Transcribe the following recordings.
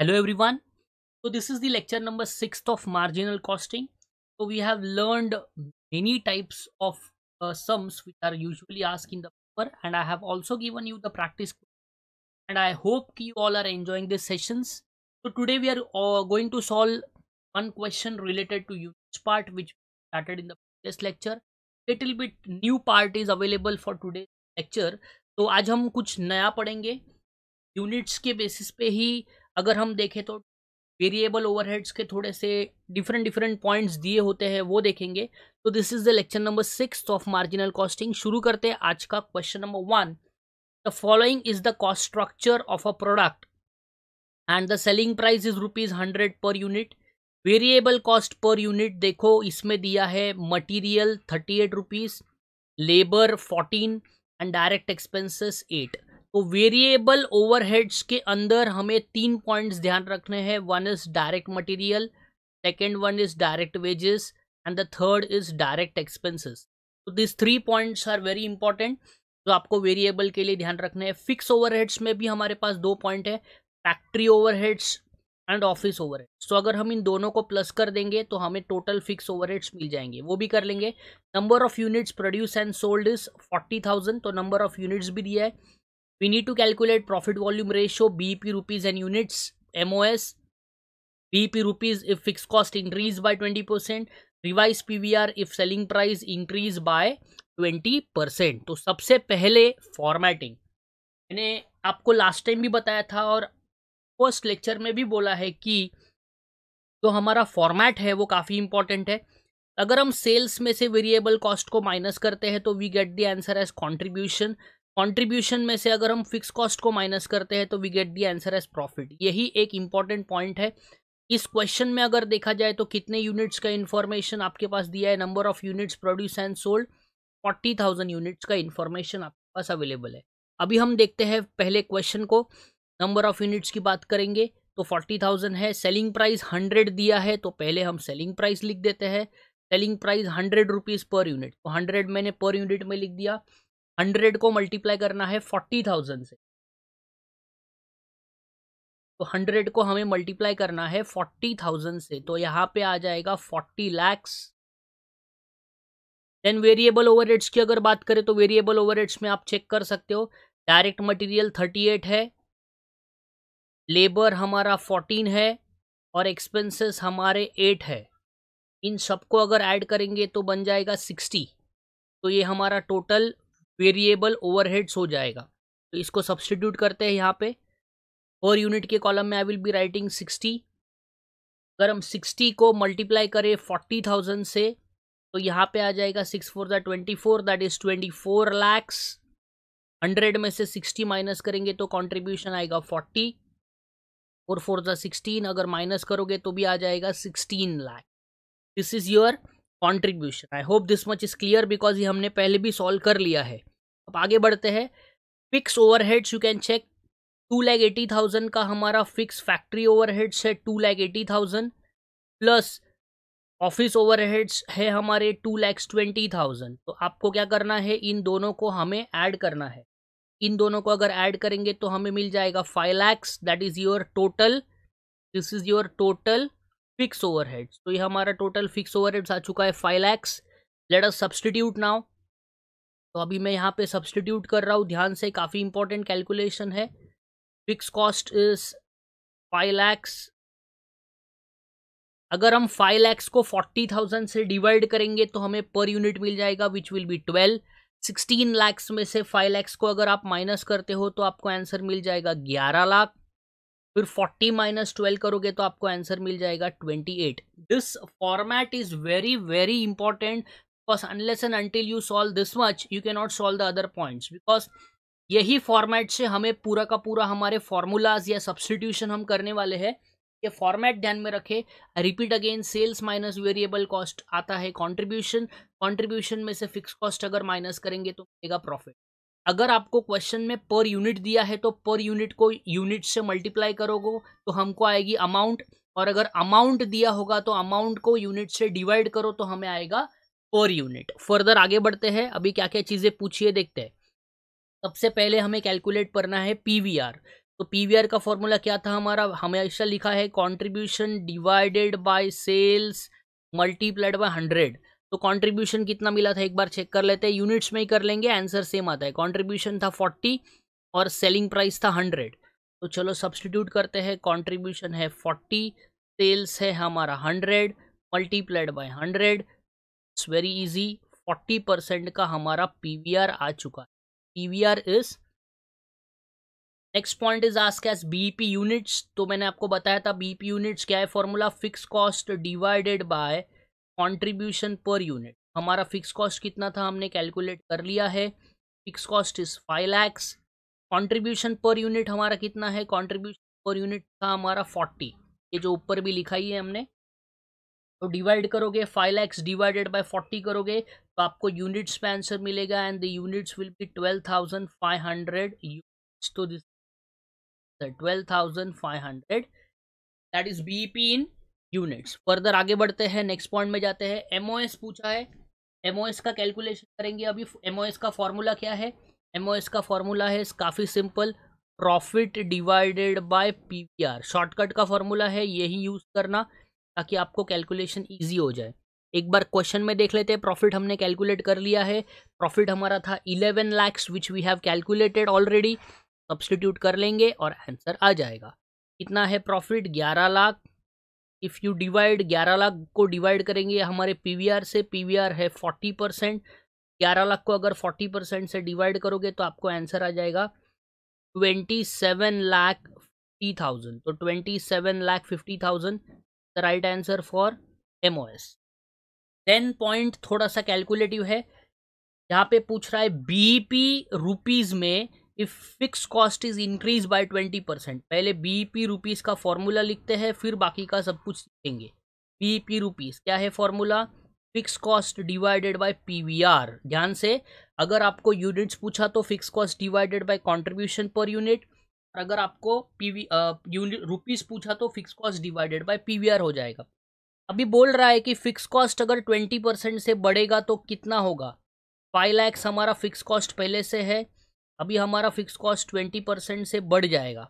hello everyone so this is the lecture number 6th of marginal costing so we have learned many types of uh, sums which are usually asked in the paper and i have also given you the practice and i hope you all are enjoying these sessions so today we are uh, going to solve one question related to units part which started in the previous lecture little bit new part is available for today's lecture so आज हम कुछ नया पढ़ेंगे units के basis पे ही अगर हम देखें तो वेरिएबल ओवरहेड्स के थोड़े से डिफरेंट डिफरेंट पॉइंट्स दिए होते हैं वो देखेंगे तो this is the lecture number six of marginal costing शुरू करते हैं आज का question number one the following is the cost structure of a product and the selling price is rupees hundred per unit variable cost per unit देखो इसमें दिया है material thirty eight rupees labour fourteen and direct expenses eight तो variable overheads के अंदर हमें तीन points ध्यान रखने हैं one is direct material second one is direct wages and the third is direct expenses तो this three points are very important जो आपको वेरिएबल के लिए ध्यान रखने हैं फिक्स ओवरहेड्स में भी हमारे पास दो पॉइंट है factory overheads and office overheads तो अगर हम इन दोनों को प्लस कर देंगे तो हमें टोटल फिक्स ओवरहेड्स मिल जाएंगे वो भी कर लेंगे number of units produce and sold is forty thousand तो नंबर ऑफ यूनिट्स भी दिया है we need to calculate profit volume ratio bep rupees and units BP rupees if fix cost increase by twenty percent revise PVR if selling price increase by twenty percent तो सबसे पहले formatting मैंने आपको last time भी बताया था और first lecture में भी बोला है कि जो तो हमारा फॉर्मेट है वो काफ़ी इंपॉर्टेंट है अगर हम सेल्स में से वेरिएबल कॉस्ट को माइनस करते हैं तो we get the answer as contribution contribution में से अगर हम फिक्स कॉस्ट को माइनस करते हैं तो we get the answer as profit यही एक इंपॉर्टेंट पॉइंट है इस क्वेश्चन में अगर देखा जाए तो कितने यूनिट्स का इन्फॉर्मेशन आपके पास दिया है number of units produce and sold forty thousand units का इन्फॉर्मेशन आपके पास अवेलेबल है अभी हम देखते हैं पहले क्वेश्चन को नंबर ऑफ यूनिट्स की बात करेंगे तो फोर्टी थाउजेंड है सेलिंग प्राइस हंड्रेड दिया है तो पहले हम सेलिंग प्राइस लिख देते हैं selling price hundred rupees per unit तो हंड्रेड मैंने पर यूनिट में लिख दिया हंड्रेड को मल्टीप्लाई करना है फोर्टी थाउजेंड से तो हंड्रेड को हमें मल्टीप्लाई करना है फोर्टी थाउजेंड से तो यहाँ पे आ जाएगा forty lakhs then variable over की अगर बात करें तो वेरिएबल ओवर में आप चेक कर सकते हो डायरेक्ट मटेरियल थर्टी एट है लेबर हमारा फोर्टीन है और एक्सपेंसेस हमारे एट है इन सबको अगर ऐड करेंगे तो बन जाएगा सिक्सटी तो ये हमारा टोटल वेरिएबल ओवरहेड्स हो जाएगा तो इसको सब्सटीट्यूट करते हैं यहाँ पे और यूनिट के कॉलम में I will be writing sixty अगर हम सिक्सटी को मल्टीप्लाई करें फोर्टी थाउजेंड से तो यहाँ पे आ जाएगा six four that twenty four that is twenty four lakhs hundred में से सिक्सटी माइनस करेंगे तो कॉन्ट्रीब्यूशन आएगा फोर्टी और फोर दिक्सटीन अगर माइनस करोगे तो भी आ जाएगा sixteen lakh this is your contribution I hope this much is clear because ये हमने पहले भी सॉल्व कर लिया है अब आगे बढ़ते हैं fix overheads you can check two lakh eighty thousand का हमारा फिक्स फैक्ट्री ओवरहेड्स है two lakh eighty thousand plus office overheads है हमारे टू लैक्स ट्वेंटी थाउजेंड तो आपको क्या करना है इन दोनों को हमें ऐड करना है इन दोनों को अगर ऐड करेंगे तो हमें मिल जाएगा five lakhs that is your total this is your total fix over तो ये हमारा टोटल फिक्स ओवर आ चुका है five lakhs let us substitute now तो अभी मैं यहाँ पे सब्सटीट्यूट कर रहा हूँ ध्यान से काफ़ी इंपॉर्टेंट कैलकुलेशन है fix cost is five lakhs अगर हम फाइव लैक्स को फोर्टी थाउजेंड से डिवाइड करेंगे तो हमें पर यूनिट मिल जाएगा which will be twelve sixteen lakhs में से फाइव लैक्स को अगर आप माइनस करते हो तो आपको आंसर मिल जाएगा ग्यारह लाख फिर 40 माइनस ट्वेल्व करोगे तो आपको आंसर मिल जाएगा 28 this format is very very important because unless and until you solve this much you can not solve the other points because यही फॉर्मेट से हमें पूरा का पूरा हमारे फॉर्मूलाज या सब्सटीट्यूशन हम करने वाले हैं ये फॉर्मेट ध्यान में रखें repeat again sales minus variable cost आता है कंट्रीब्यूशन कंट्रीब्यूशन में से फिक्स कॉस्ट अगर माइनस करेंगे तो मिलेगा प्रॉफिट अगर आपको क्वेश्चन में पर यूनिट दिया है तो पर यूनिट को यूनिट से मल्टीप्लाई करोगे तो हमको आएगी अमाउंट और अगर अमाउंट दिया होगा तो अमाउंट को यूनिट से डिवाइड करो तो हमें आएगा पर यूनिट फर्दर आगे बढ़ते हैं अभी क्या क्या चीज़ें पूछिए देखते हैं सबसे पहले हमें कैलकुलेट करना है पी तो पी का फॉर्मूला क्या था हमारा हमेशा लिखा है contribution divided by sales multiplied by hundred तो कंट्रीब्यूशन कितना मिला था एक बार चेक कर लेते हैं यूनिट्स में ही कर लेंगे आंसर सेम आता है कंट्रीब्यूशन था फोर्टी और सेलिंग प्राइस था हंड्रेड तो चलो सब्सटीट्यूट करते हैं कंट्रीब्यूशन है फोर्टी सेल्स है हमारा hundred multiplied by hundred it's very easy forty percent का हमारा पीवीआर आ चुका है PVR is next point is ask as BP units तो मैंने आपको बताया था बीपी यूनिट्स e क्या है formula fix cost divided by contribution per unit हमारा फिक्स कॉस्ट कितना था हमने कैलकुलेट कर लिया है fix cost is five lakhs contribution per unit हमारा कितना है कॉन्ट्रीब्यूशन पर यूनिट था हमारा फोर्टी ये जो ऊपर भी लिखाई है हमने तो डिवाइड करोगे five lakhs divided by forty करोगे तो आपको यूनिट्स पे आंसर मिलेगा and the units will be twelve thousand five hundred units तो this twelve thousand five hundred that is B P in units further आगे बढ़ते हैं नेक्स्ट पॉइंट में जाते हैं एम पूछा है एम का कैलकुलेशन करेंगे अभी एम का फॉर्मूला क्या है एम का फॉर्मूला है काफ़ी simple profit divided by P shortcut का फॉर्मूला है यही यूज़ करना ताकि आपको कैलकुलेशन ईजी हो जाए एक बार क्वेश्चन में देख लेते हैं प्रॉफिट हमने कैलकुलेट कर लिया है प्रॉफिट हमारा था eleven lakhs which we have calculated already substitute कर लेंगे और आंसर आ जाएगा कितना है प्रॉफिट ग्यारह लाख इफ़ यू डिवाइड ग्यारह लाख को डिवाइड करेंगे हमारे पीवीआर से पीवीआर है फोर्टी परसेंट ग्यारह लाख को अगर फोर्टी परसेंट से डिवाइड करोगे तो आपको आंसर आ जाएगा twenty seven lakh fifty thousand तो twenty seven lakh fifty thousand the right answer for M O S point थोड़ा सा कैलकुलेटिव है यहाँ पे पूछ रहा है बीपी रुपीज़ में if fix cost is increase by twenty percent पहले बी पी रुपीज़ का फॉर्मूला लिखते हैं फिर बाकी का सब कुछ लिखेंगे बी पी रुपीज़ क्या है formula fix cost divided by PVR ध्यान से अगर आपको यूनिट्स पूछा तो fix cost divided by contribution per unit और अगर आपको पीवी यूनिट रुपीज़ पूछा तो fix cost divided by PVR हो जाएगा अभी बोल रहा है कि फिक्स कॉस्ट अगर ट्वेंटी परसेंट से बढ़ेगा तो कितना होगा फाइव लैक्स हमारा फिक्स कॉस्ट पहले से है अभी हमारा फिक्स कॉस्ट ट्वेंटी परसेंट से बढ़ जाएगा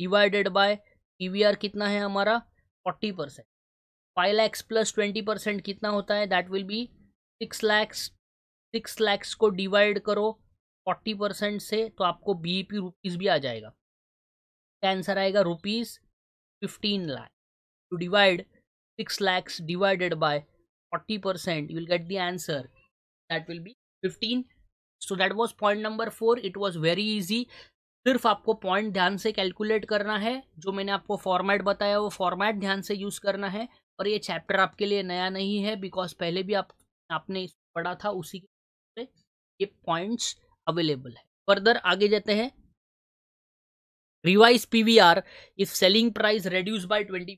डिवाइडेड बाय पीवीआर कितना है हमारा forty percent five lakhs plus twenty percent कितना होता है that will be six lakhs six lakhs को डिवाइड करो फोर्टी परसेंट से तो आपको बी पी रुपीज़ भी आ जाएगा क्या आंसर आएगा rupees fifteen lakh to divide six lakhs divided by forty percent you will get the answer that will be fifteen so that was point number four it was very easy सिर्फ आपको point ध्यान से calculate करना है जो मैंने आपको फॉर्मेट बताया वो फॉर्मेट ध्यान से यूज़ करना है और ये चैप्टर आपके लिए नया नहीं है बिकॉज पहले भी आप आपने पढ़ा था उसी के ये पॉइंट्स अवेलेबल है फर्दर आगे जाते हैं revise PVR if selling price reduce by twenty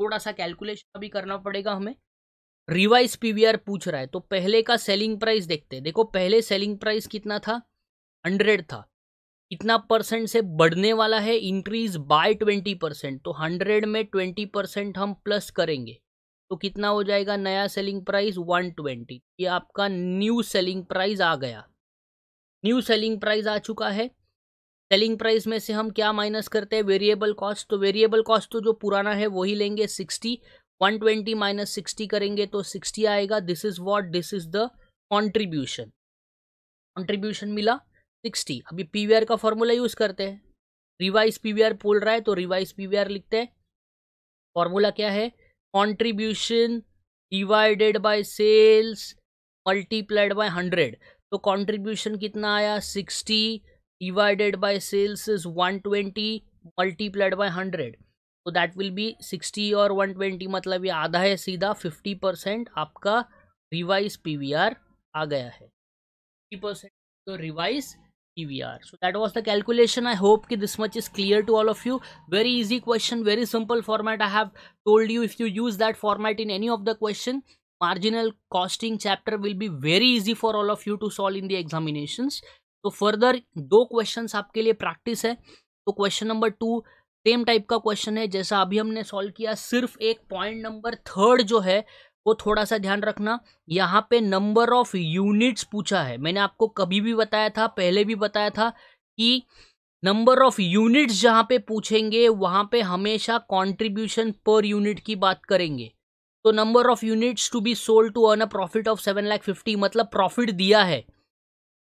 थोड़ा सा कैलकुलेशन अभी करना पड़ेगा हमें रिवाइज पीवीआर पूछ रहा है तो पहले का सेलिंग प्राइस देखते हैं देखो पहले सेलिंग प्राइस कितना था हंड्रेड था इतना परसेंट से बढ़ने वाला है इंक्रीज बाय ट्वेंटी परसेंट तो हंड्रेड में ट्वेंटी परसेंट हम प्लस करेंगे तो कितना हो जाएगा नया सेलिंग प्राइस वन ट्वेंटी ये आपका न्यू सेलिंग प्राइस आ गया न्यू सेलिंग प्राइस आ चुका है सेलिंग प्राइस में से हम क्या माइनस करते हैं वेरिएबल कॉस्ट तो वेरिएबल कॉस्ट तो जो पुराना है वही लेंगे sixty one twenty minus sixty करेंगे तो सिक्सटी आएगा this is what this is the contribution contribution मिला सिक्सटी अभी पी वी आर का फॉर्मूला यूज करते हैं रिवाइज पी वी आर बोल रहा है तो रिवाइज पी वी आर लिखते हैं फॉर्मूला क्या है contribution divided by sales multiplied by hundred तो कंट्रीब्यूशन कितना आया sixty divided by sales is one twenty multiplied by hundred तो दैट विल बी सिक्सटी और वन ट्वेंटी मतलब ये आधा है सीधा फिफ्टी परसेंट आपका रिवाइज पी वी आर आ गया है 50 परसेंट तो revise PVR so that was the calculation I hope कि this much is clear to all of you very easy question very simple format I have told you if you use that format in any of the question marginal costing chapter will be very easy for all of you to solve in the examination तो further दो question आपके लिए practice है तो question number two same type का question है जैसा अभी हमने सॉल्व किया सिर्फ एक पॉइंट नंबर थर्ड जो है वो थोड़ा सा ध्यान रखना यहाँ पे नंबर ऑफ यूनिट्स पूछा है मैंने आपको कभी भी बताया था पहले भी बताया था कि नंबर ऑफ यूनिट्स जहाँ पे पूछेंगे वहाँ पे हमेशा कंट्रीब्यूशन पर यूनिट की बात करेंगे तो number of units to be sold to earn a profit of seven lakh fifty मतलब प्रॉफिट दिया है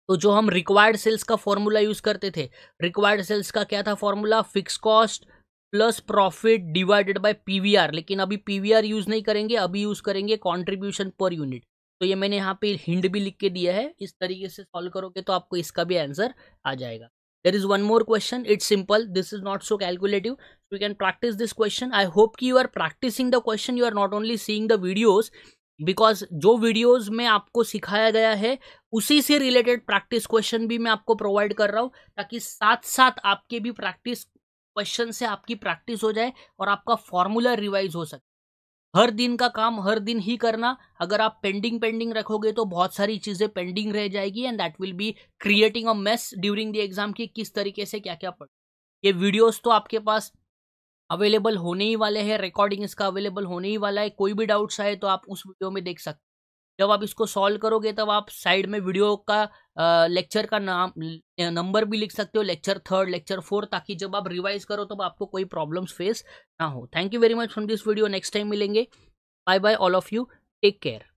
तो जो हम रिक्वायर्ड सेल्स का फॉर्मूला यूज करते थे रिक्वायर्ड सेल्स का क्या था formula fix cost plus profit divided by PVR लेकिन अभी पीवीआर यूज नहीं करेंगे अभी यूज करेंगे कॉन्ट्रीब्यूशन पर यूनिट तो ये मैंने यहाँ पे हिंड भी लिख के दिया है इस तरीके से सॉल्व करोगे तो आपको इसका भी आंसर आ जाएगा there is one more question it's simple this is not so calculative you can practice this question I hope कि you are practising the question you are not only seeing the videos because जो videos में आपको सिखाया गया है उसी से related practice question भी मैं आपको प्रोवाइड कर रहा हूँ ताकि साथ साथ आपके भी प्रैक्टिस क्वेश्चन से आपकी प्रैक्टिस हो जाए और आपका फॉर्मूला रिवाइज हो सके हर दिन का काम हर दिन ही करना अगर आप पेंडिंग पेंडिंग रखोगे तो बहुत सारी चीज़ें पेंडिंग रह जाएगी and that will be creating a mess during the exam की किस तरीके से क्या क्या पढ़ ये वीडियोस तो आपके पास अवेलेबल होने ही वाले हैं रिकॉर्डिंग इसका अवेलेबल होने ही वाला है कोई भी डाउट्स आए तो आप उस वीडियो में देख सकते जब आप इसको सॉल्व करोगे तब आप साइड में वीडियो का लेक्चर का नाम नंबर भी लिख सकते हो लेक्चर थर्ड लेक्चर फोर्थ ताकि जब आप रिवाइज करो तब आपको कोई प्रॉब्लम्स फेस ना हो thank you very much from this video next time मिलेंगे bye bye all of you take care